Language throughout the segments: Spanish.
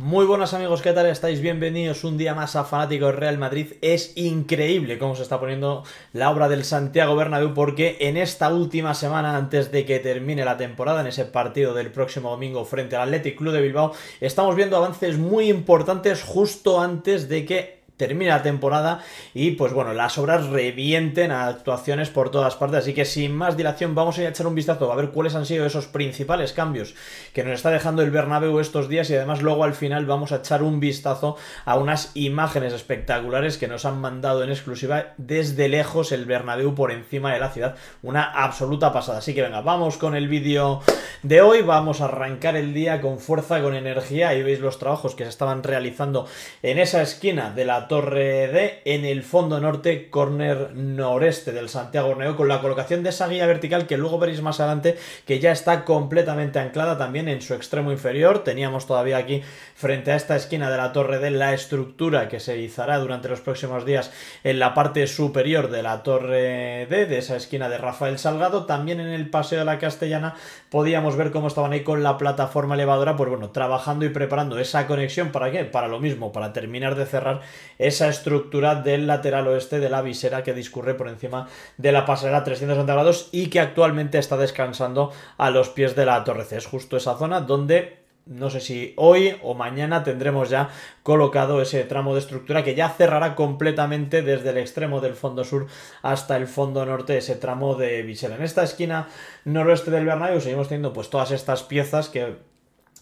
Muy buenas amigos, ¿qué tal estáis? Bienvenidos un día más a Fanáticos Real Madrid. Es increíble cómo se está poniendo la obra del Santiago Bernabéu porque en esta última semana antes de que termine la temporada, en ese partido del próximo domingo frente al Athletic Club de Bilbao, estamos viendo avances muy importantes justo antes de que termina la temporada y pues bueno, las obras revienten a actuaciones por todas partes, así que sin más dilación vamos a, a echar un vistazo a ver cuáles han sido esos principales cambios que nos está dejando el Bernabéu estos días y además luego al final vamos a echar un vistazo a unas imágenes espectaculares que nos han mandado en exclusiva desde lejos el Bernabéu por encima de la ciudad, una absoluta pasada, así que venga, vamos con el vídeo de hoy, vamos a arrancar el día con fuerza, con energía, ahí veis los trabajos que se estaban realizando en esa esquina de la Torre D en el fondo norte, corner noreste del Santiago Neo, con la colocación de esa guía vertical que luego veréis más adelante, que ya está completamente anclada también en su extremo inferior. Teníamos todavía aquí, frente a esta esquina de la Torre D, la estructura que se izará durante los próximos días en la parte superior de la Torre D, de esa esquina de Rafael Salgado. También en el Paseo de la Castellana podíamos ver cómo estaban ahí con la plataforma elevadora, pues bueno, trabajando y preparando esa conexión, ¿para qué? Para lo mismo, para terminar de cerrar esa estructura del lateral oeste de la visera que discurre por encima de la pasarela 360 grados y que actualmente está descansando a los pies de la torre C. Es justo esa zona donde no sé si hoy o mañana tendremos ya colocado ese tramo de estructura que ya cerrará completamente desde el extremo del fondo sur hasta el fondo norte ese tramo de visera. En esta esquina noroeste del Bernabéu seguimos teniendo pues todas estas piezas que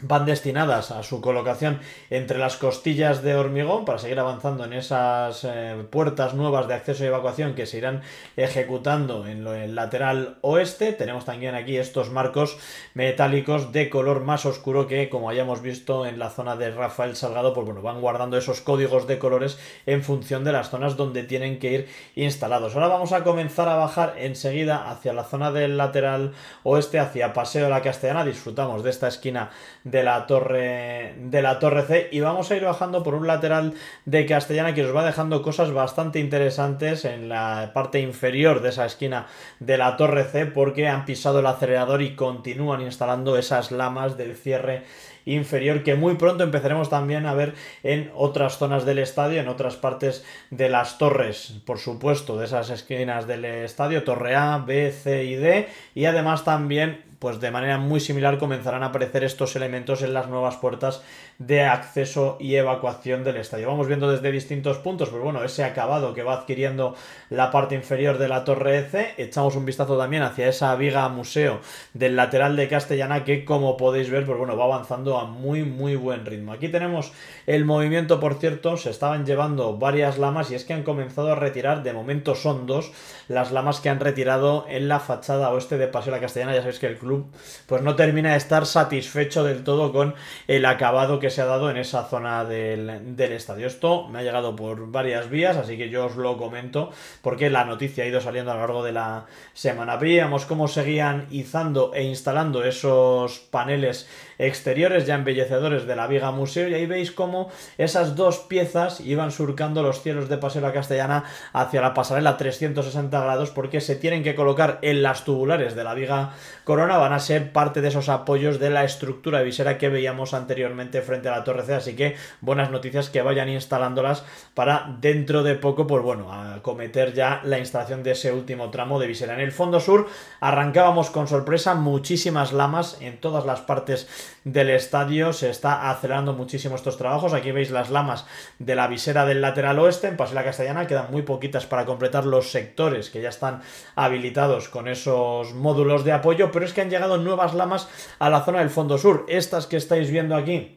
van destinadas a su colocación entre las costillas de hormigón para seguir avanzando en esas eh, puertas nuevas de acceso y evacuación que se irán ejecutando en el lateral oeste. Tenemos también aquí estos marcos metálicos de color más oscuro que, como hayamos visto en la zona de Rafael Salgado, pues bueno, van guardando esos códigos de colores en función de las zonas donde tienen que ir instalados. Ahora vamos a comenzar a bajar enseguida hacia la zona del lateral oeste, hacia Paseo de la Castellana. Disfrutamos de esta esquina de la torre de la torre C y vamos a ir bajando por un lateral de Castellana que os va dejando cosas bastante interesantes en la parte inferior de esa esquina de la torre C porque han pisado el acelerador y continúan instalando esas lamas del cierre inferior que muy pronto empezaremos también a ver en otras zonas del estadio, en otras partes de las torres, por supuesto, de esas esquinas del estadio, torre A, B, C y D, y además también pues de manera muy similar comenzarán a aparecer estos elementos en las nuevas puertas de acceso y evacuación del estadio. Vamos viendo desde distintos puntos, pues bueno, ese acabado que va adquiriendo la parte inferior de la torre EC. Echamos un vistazo también hacia esa viga museo del lateral de Castellana que como podéis ver, pues bueno, va avanzando a muy muy buen ritmo. Aquí tenemos el movimiento, por cierto, se estaban llevando varias lamas y es que han comenzado a retirar, de momento son dos, las lamas que han retirado en la fachada oeste de Paseo de la Castellana. Ya sabéis que el club pues no termina de estar satisfecho del todo con el acabado que se ha dado en esa zona del, del, estadio. Esto me ha llegado por varias vías, así que yo os lo comento porque la noticia ha ido saliendo a lo largo de la semana. Veíamos cómo seguían izando e instalando esos paneles exteriores ya embellecedores de la Viga Museo y ahí veis cómo esas dos piezas iban surcando los cielos de Paseo la Castellana hacia la pasarela 360 grados porque se tienen que colocar en las tubulares de la Viga Corona, van a ser parte de esos apoyos de la estructura de visera que veíamos anteriormente frente a la Torre C, así que buenas noticias que vayan instalándolas para dentro de poco, pues bueno, acometer ya la instalación de ese último tramo de visera. En el fondo sur arrancábamos con sorpresa muchísimas lamas en todas las partes del estadio se está acelerando muchísimo estos trabajos. Aquí veis las lamas de la visera del lateral oeste en la Castellana. Quedan muy poquitas para completar los sectores que ya están habilitados con esos módulos de apoyo, pero es que han llegado nuevas lamas a la zona del fondo sur. Estas que estáis viendo aquí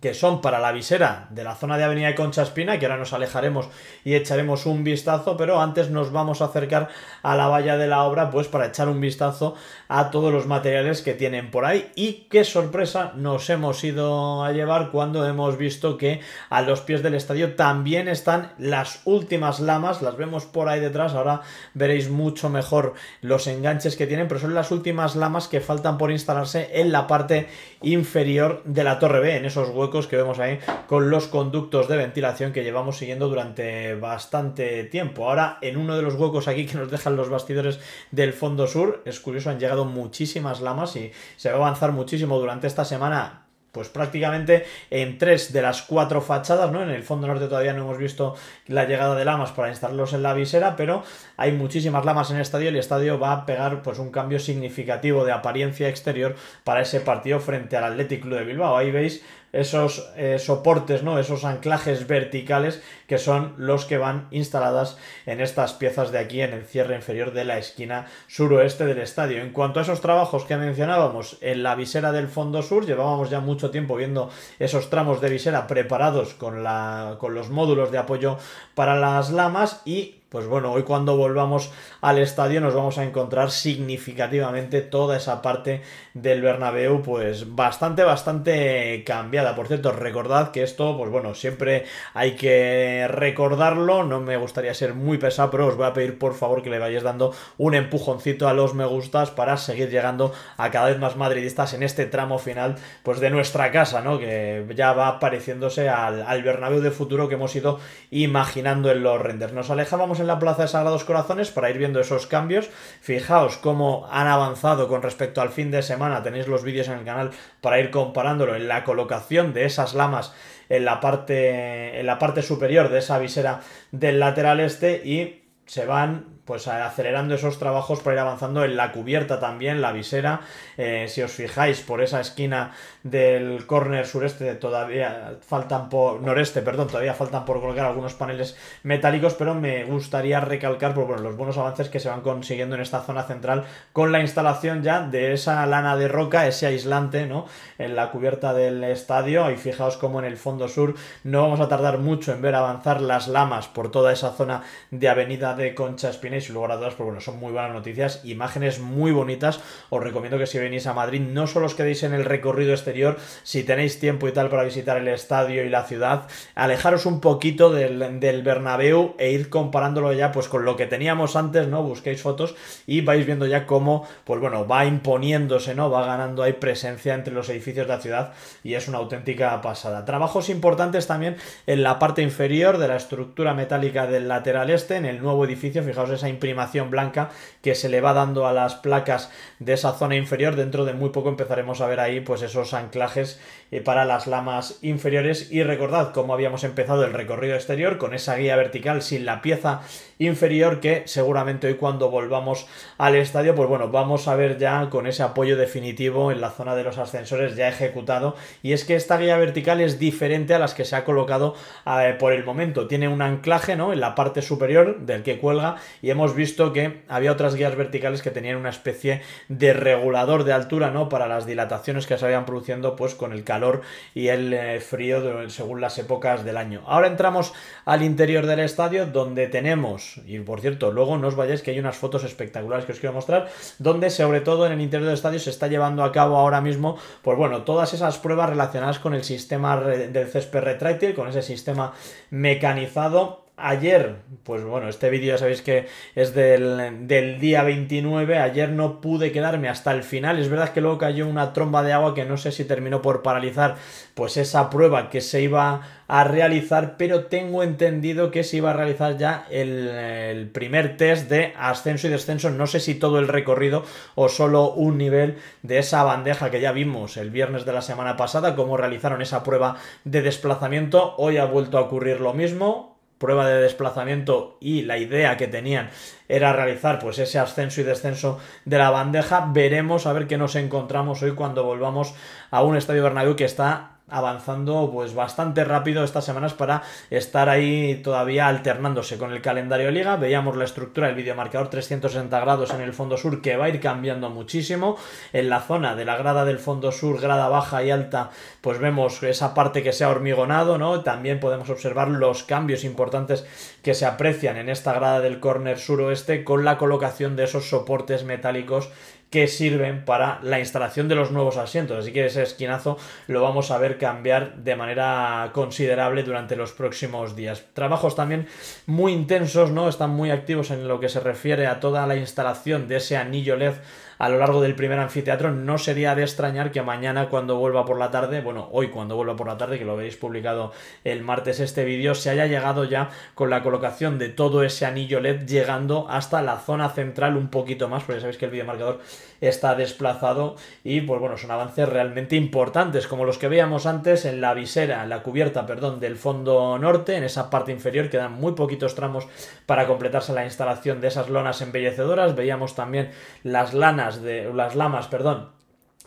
que son para la visera de la zona de Avenida de Concha Espina, que ahora nos alejaremos y echaremos un vistazo, pero antes nos vamos a acercar a la valla de la obra, pues para echar un vistazo a todos los materiales que tienen por ahí y qué sorpresa nos hemos ido a llevar cuando hemos visto que a los pies del estadio también están las últimas lamas, las vemos por ahí detrás, ahora veréis mucho mejor los enganches que tienen, pero son las últimas lamas que faltan por instalarse en la parte inferior de la Torre B, en esos huecos que vemos ahí con los conductos de ventilación que llevamos siguiendo durante bastante tiempo. Ahora, en uno de los huecos aquí que nos dejan los bastidores del fondo sur, es curioso, han llegado muchísimas lamas y se va a avanzar muchísimo durante esta semana pues prácticamente en tres de las cuatro fachadas, ¿no? En el fondo norte todavía no hemos visto la llegada de lamas para instalarlos en la visera, pero hay muchísimas lamas en el estadio y el estadio va a pegar pues un cambio significativo de apariencia exterior para ese partido frente al Athletic Club de Bilbao. Ahí veis esos eh, soportes, ¿no? Esos anclajes verticales que son los que van instaladas en estas piezas de aquí en el cierre inferior de la esquina suroeste del estadio. En cuanto a esos trabajos que mencionábamos en la visera del fondo sur, llevábamos ya mucho tiempo viendo esos tramos de visera preparados con, la, con los módulos de apoyo para las lamas y pues bueno, hoy cuando volvamos al estadio nos vamos a encontrar significativamente toda esa parte del Bernabéu pues bastante bastante cambiada. Por cierto, recordad que esto pues bueno, siempre hay que recordarlo, no me gustaría ser muy pesado, pero os voy a pedir por favor que le vayáis dando un empujoncito a los me gustas para seguir llegando a cada vez más madridistas en este tramo final pues de nuestra casa, ¿no? Que ya va pareciéndose al, al Bernabéu de futuro que hemos ido imaginando en los renders. Nos alejamos en la Plaza de Sagrados Corazones para ir viendo esos cambios. Fijaos cómo han avanzado con respecto al fin de semana. Tenéis los vídeos en el canal para ir comparándolo en la colocación de esas lamas en la parte, en la parte superior de esa visera del lateral este y se van pues acelerando esos trabajos para ir avanzando en la cubierta también, la visera. Eh, si os fijáis por esa esquina del córner sureste, todavía faltan por. noreste, perdón, todavía faltan por colocar algunos paneles metálicos, pero me gustaría recalcar por pues, bueno, los buenos avances que se van consiguiendo en esta zona central con la instalación ya de esa lana de roca, ese aislante, ¿no? En la cubierta del estadio. Y fijaos cómo en el fondo sur no vamos a tardar mucho en ver avanzar las lamas por toda esa zona de avenida de Concha Espinel y luego a todas, pues bueno, son muy buenas noticias, imágenes muy bonitas. Os recomiendo que si venís a Madrid, no solo os quedéis en el recorrido exterior, si tenéis tiempo y tal para visitar el estadio y la ciudad, alejaros un poquito del, del Bernabéu e ir comparándolo ya pues con lo que teníamos antes, ¿no? Busquéis fotos y vais viendo ya cómo, pues bueno, va imponiéndose, ¿no? Va ganando ahí presencia entre los edificios de la ciudad y es una auténtica pasada. Trabajos importantes también en la parte inferior de la estructura metálica del lateral este, en el nuevo edificio, fijaos esa imprimación blanca que se le va dando a las placas de esa zona inferior. Dentro de muy poco empezaremos a ver ahí pues esos anclajes eh, para las lamas inferiores y recordad cómo habíamos empezado el recorrido exterior con esa guía vertical sin la pieza inferior que seguramente hoy cuando volvamos al estadio pues bueno vamos a ver ya con ese apoyo definitivo en la zona de los ascensores ya ejecutado y es que esta guía vertical es diferente a las que se ha colocado eh, por el momento tiene un anclaje ¿no? en la parte superior del que cuelga y hemos hemos visto que había otras guías verticales que tenían una especie de regulador de altura, ¿no? Para las dilataciones que se habían produciendo, pues con el calor y el eh, frío según las épocas del año. Ahora entramos al interior del estadio, donde tenemos, y por cierto, luego no os vayáis que hay unas fotos espectaculares que os quiero mostrar, donde sobre todo en el interior del estadio se está llevando a cabo ahora mismo, pues bueno, todas esas pruebas relacionadas con el sistema del césped retráctil, con ese sistema mecanizado Ayer, pues bueno, este vídeo ya sabéis que es del, día 29, ayer no pude quedarme hasta el final, es verdad que luego cayó una tromba de agua que no sé si terminó por paralizar pues esa prueba que se iba a realizar, pero tengo entendido que se iba a realizar ya el, el primer test de ascenso y descenso, no sé si todo el recorrido o solo un nivel de esa bandeja que ya vimos el viernes de la semana pasada, cómo realizaron esa prueba de desplazamiento, hoy ha vuelto a ocurrir lo mismo, prueba de desplazamiento y la idea que tenían era realizar pues ese ascenso y descenso de la bandeja. Veremos a ver qué nos encontramos hoy cuando volvamos a un estadio Bernabéu que está avanzando pues bastante rápido estas semanas para estar ahí todavía alternándose con el calendario liga. Veíamos la estructura del videomarcador 360 grados en el fondo sur que va a ir cambiando muchísimo. En la zona de la grada del fondo sur, grada baja y alta, pues vemos esa parte que se ha hormigonado, ¿no? También podemos observar los cambios importantes que se aprecian en esta grada del córner suroeste con la colocación de esos soportes metálicos que sirven para la instalación de los nuevos asientos. Así que ese esquinazo lo vamos a ver cambiar de manera considerable durante los próximos días. Trabajos también muy intensos, ¿no? Están muy activos en lo que se refiere a toda la instalación de ese anillo LED a lo largo del primer anfiteatro. No sería de extrañar que mañana cuando vuelva por la tarde, bueno, hoy cuando vuelva por la tarde, que lo habéis publicado el martes este vídeo, se haya llegado ya con la colocación de todo ese anillo LED llegando hasta la zona central un poquito más, porque ya sabéis que el videomarcador está desplazado y pues bueno, son avances realmente importantes como los que veíamos antes en la visera, en la cubierta, perdón, del fondo norte, en esa parte inferior quedan muy poquitos tramos para completarse la instalación de esas lonas embellecedoras, veíamos también las lanas de las lamas, perdón,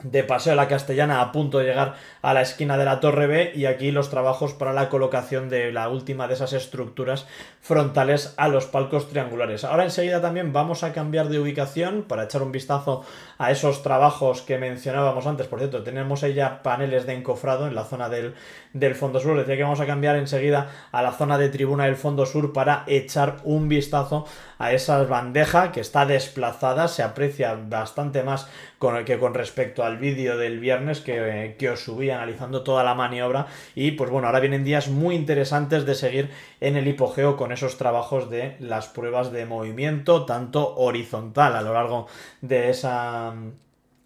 de Paseo a la Castellana a punto de llegar a la esquina de la Torre B y aquí los trabajos para la colocación de la última de esas estructuras frontales a los palcos triangulares. Ahora enseguida también vamos a cambiar de ubicación para echar un vistazo a esos trabajos que mencionábamos antes. Por cierto, tenemos ahí ya paneles de encofrado en la zona del, del fondo sur. decía que vamos a cambiar enseguida a la zona de tribuna del fondo sur para echar un vistazo a esa bandeja que está desplazada, se aprecia bastante más con, que con respecto a vídeo del viernes que, eh, que, os subí analizando toda la maniobra. Y pues bueno, ahora vienen días muy interesantes de seguir en el hipogeo con esos trabajos de las pruebas de movimiento, tanto horizontal a lo largo de esa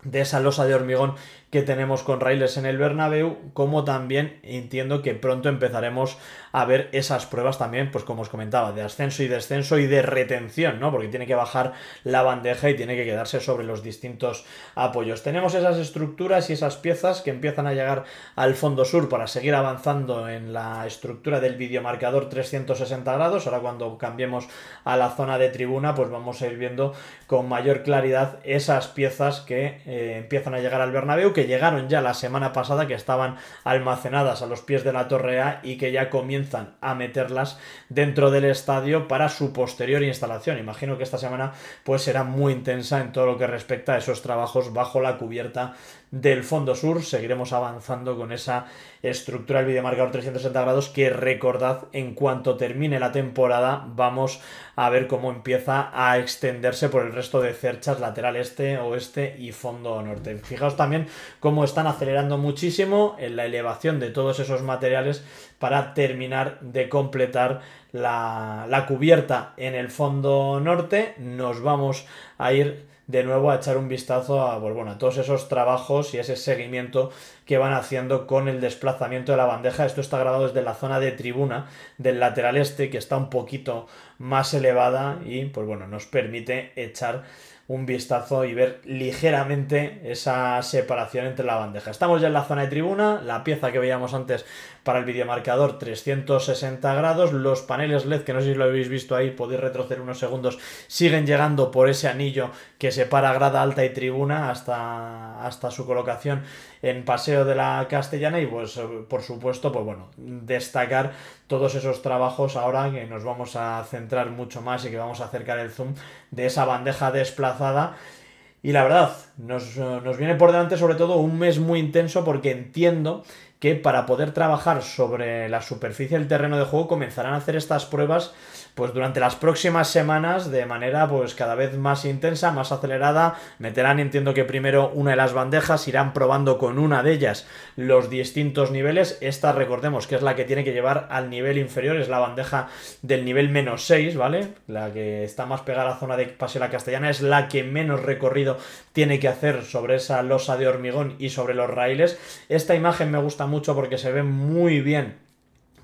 de esa losa de hormigón que tenemos con Railers en el Bernabéu, como también entiendo que pronto empezaremos a ver esas pruebas también, pues como os comentaba, de ascenso y descenso y de retención, ¿no? Porque tiene que bajar la bandeja y tiene que quedarse sobre los distintos apoyos. Tenemos esas estructuras y esas piezas que empiezan a llegar al fondo sur para seguir avanzando en la estructura del videomarcador 360 grados. Ahora cuando cambiemos a la zona de tribuna, pues vamos a ir viendo con mayor claridad esas piezas que eh, empiezan a llegar al Bernabéu, que llegaron ya la semana pasada, que estaban almacenadas a los pies de la Torre A y que ya comienzan a meterlas dentro del estadio para su posterior instalación. Imagino que esta semana pues será muy intensa en todo lo que respecta a esos trabajos bajo la cubierta del fondo sur. Seguiremos avanzando con esa estructura del videomarcador 360 grados que recordad en cuanto termine la temporada vamos a ver cómo empieza a extenderse por el resto de cerchas lateral este, oeste y fondo norte. Fijaos también cómo están acelerando muchísimo en la elevación de todos esos materiales para terminar de completar la, la cubierta en el fondo norte. Nos vamos a ir de nuevo a echar un vistazo a, pues a todos esos trabajos y ese seguimiento que van haciendo con el desplazamiento de la bandeja. Esto está grabado desde la zona de tribuna del lateral este, que está un poquito más elevada y pues bueno, nos permite echar un vistazo y ver ligeramente esa separación entre la bandeja. Estamos ya en la zona de tribuna, la pieza que veíamos antes para el videomarcador 360 grados, los paneles LED, que no sé si lo habéis visto ahí, podéis retroceder unos segundos, siguen llegando por ese anillo que separa grada alta y tribuna hasta, hasta su colocación en Paseo de la Castellana y pues por supuesto, pues bueno, destacar todos esos trabajos ahora que nos vamos a centrar mucho más y que vamos a acercar el zoom de esa bandeja desplazada y la verdad, nos, nos, viene por delante sobre todo un mes muy intenso porque entiendo que para poder trabajar sobre la superficie del terreno de juego comenzarán a hacer estas pruebas pues durante las próximas semanas, de manera pues cada vez más intensa, más acelerada, meterán, entiendo que primero una de las bandejas, irán probando con una de ellas los distintos niveles. Esta, recordemos, que es la que tiene que llevar al nivel inferior, es la bandeja del nivel menos 6, ¿vale? La que está más pegada a la zona de Paseo la Castellana, es la que menos recorrido tiene que hacer sobre esa losa de hormigón y sobre los raíles. Esta imagen me gusta mucho porque se ve muy bien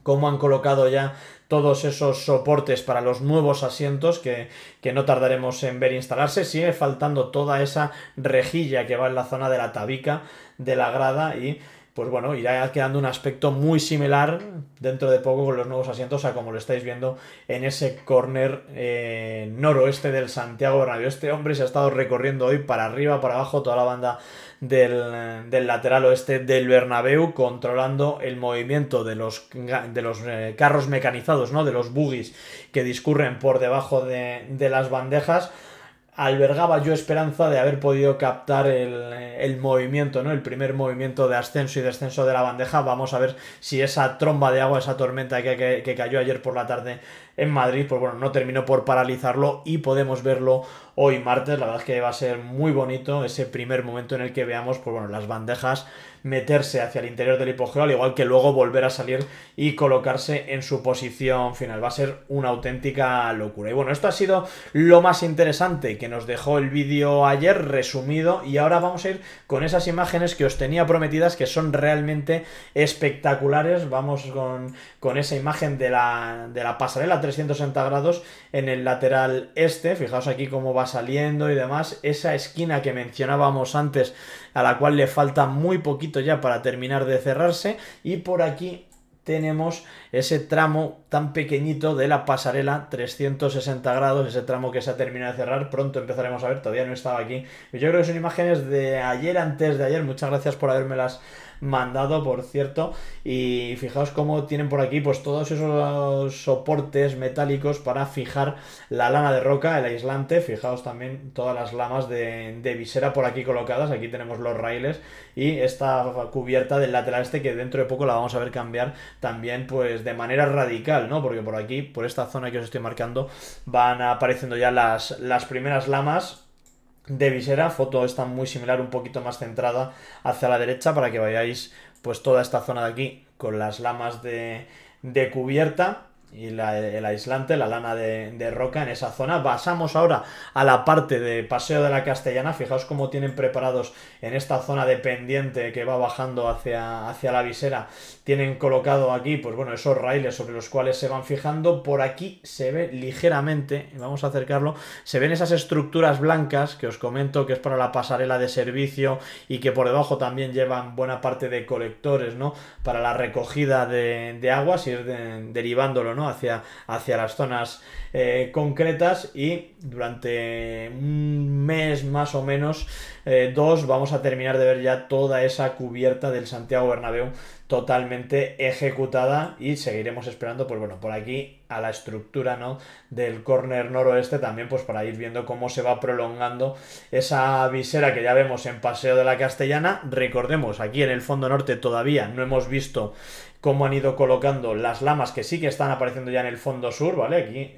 cómo han colocado ya todos esos soportes para los nuevos asientos que, que, no tardaremos en ver instalarse. Sigue faltando toda esa rejilla que va en la zona de la tabica de la grada y pues bueno, irá quedando un aspecto muy similar dentro de poco con los nuevos asientos a como lo estáis viendo en ese corner eh, noroeste del Santiago Bernabéu. Este hombre se ha estado recorriendo hoy para arriba, para abajo, toda la banda del, lateral oeste del Bernabéu, controlando el movimiento de los, de los eh, carros mecanizados, ¿no? de los buggies que discurren por debajo de, de las bandejas albergaba yo esperanza de haber podido captar el, movimiento, ¿no? El primer movimiento de ascenso y descenso de la bandeja. Vamos a ver si esa tromba de agua, esa tormenta que, cayó ayer por la tarde en Madrid, pues bueno, no terminó por paralizarlo y podemos verlo hoy martes. La verdad es que va a ser muy bonito ese primer momento en el que veamos pues, bueno, las bandejas meterse hacia el interior del hipogeo, al igual que luego volver a salir y colocarse en su posición final. Va a ser una auténtica locura. Y bueno, esto ha sido lo más interesante que nos dejó el vídeo ayer, resumido, y ahora vamos a ir con esas imágenes que os tenía prometidas, que son realmente espectaculares. Vamos con, con esa imagen de la, de la pasarela 360 grados en el lateral este. Fijaos aquí cómo va saliendo y demás. Esa esquina que mencionábamos antes, a la cual le falta muy poquito ya para terminar de cerrarse. Y por aquí tenemos ese tramo tan pequeñito de la pasarela 360 grados, ese tramo que se ha terminado de cerrar, pronto empezaremos a ver, todavía no estaba aquí. Yo creo que son imágenes de ayer, antes de ayer, muchas gracias por habérmelas mandado, por cierto. Y fijaos cómo tienen por aquí pues todos esos soportes metálicos para fijar la lana de roca, el aislante. Fijaos también todas las lamas de, visera por aquí colocadas. Aquí tenemos los raíles y esta cubierta del lateral este que dentro de poco la vamos a ver cambiar también pues de manera radical, ¿no? Porque por aquí, por esta zona que os estoy marcando, van apareciendo ya las, las primeras lamas de visera, foto está muy similar, un poquito más centrada hacia la derecha para que vayáis pues toda esta zona de aquí con las lamas de, de cubierta y el aislante, la lana de, de, roca en esa zona. Pasamos ahora a la parte de Paseo de la Castellana. Fijaos cómo tienen preparados en esta zona de pendiente que va bajando hacia, hacia la visera. Tienen colocado aquí, pues bueno, esos raíles sobre los cuales se van fijando. Por aquí se ve ligeramente, vamos a acercarlo, se ven esas estructuras blancas que os comento que es para la pasarela de servicio y que por debajo también llevan buena parte de colectores, ¿no? Para la recogida de, de agua, si derivándolo, ¿no? hacia, hacia las zonas eh, concretas y durante un mes más o menos, eh, dos, vamos a terminar de ver ya toda esa cubierta del Santiago Bernabéu totalmente ejecutada y seguiremos esperando, pues bueno, por aquí a la estructura, ¿no? Del córner noroeste también, pues para ir viendo cómo se va prolongando esa visera que ya vemos en Paseo de la Castellana. Recordemos, aquí en el fondo norte todavía no hemos visto cómo han ido colocando las lamas que sí que están apareciendo ya en el fondo sur, ¿vale? Aquí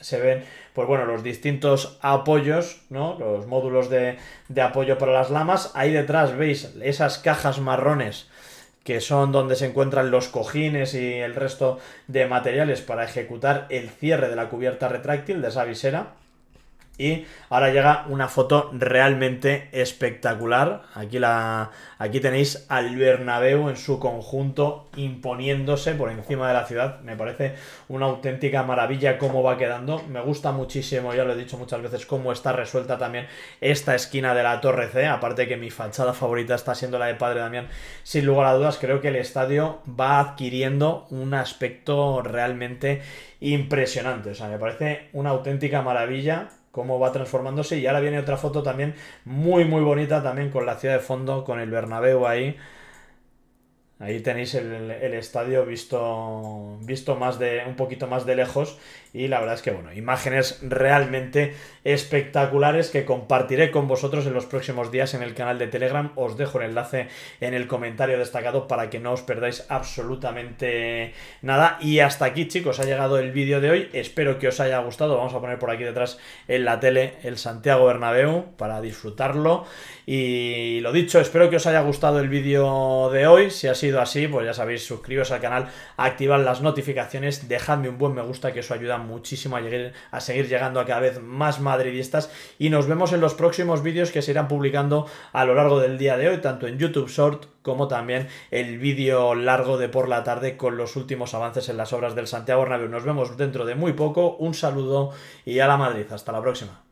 se ven, pues bueno, los distintos apoyos, ¿no? Los módulos de, de apoyo para las lamas. Ahí detrás veis esas cajas marrones que son donde se encuentran los cojines y el resto de materiales para ejecutar el cierre de la cubierta retráctil de esa visera. Y ahora llega una foto realmente espectacular. Aquí, la, aquí tenéis al Bernabéu en su conjunto imponiéndose por encima de la ciudad. Me parece una auténtica maravilla cómo va quedando. Me gusta muchísimo, ya lo he dicho muchas veces, cómo está resuelta también esta esquina de la Torre C. Aparte que mi fachada favorita está siendo la de Padre Damián. Sin lugar a dudas, creo que el estadio va adquiriendo un aspecto realmente impresionante. O sea, me parece una auténtica maravilla cómo va transformándose. Y ahora viene otra foto también muy, muy bonita, también con la ciudad de fondo, con el Bernabéu ahí. Ahí tenéis el, estadio visto, visto más de, un poquito más de lejos y la verdad es que, bueno, imágenes realmente espectaculares que compartiré con vosotros en los próximos días en el canal de Telegram. Os dejo el enlace en el comentario destacado para que no os perdáis absolutamente nada. Y hasta aquí, chicos, ha llegado el vídeo de hoy. Espero que os haya gustado. Vamos a poner por aquí detrás en la tele el Santiago Bernabéu para disfrutarlo. Y lo dicho, espero que os haya gustado el vídeo de hoy. Si así sido así, pues ya sabéis, suscribiros al canal, activad las notificaciones, dejadme un buen me gusta que eso ayuda muchísimo a, llegar, a seguir llegando a cada vez más madridistas y nos vemos en los próximos vídeos que se irán publicando a lo largo del día de hoy, tanto en YouTube Short como también el vídeo largo de por la tarde con los últimos avances en las obras del Santiago Bernabéu. Nos vemos dentro de muy poco, un saludo y a la Madrid. Hasta la próxima.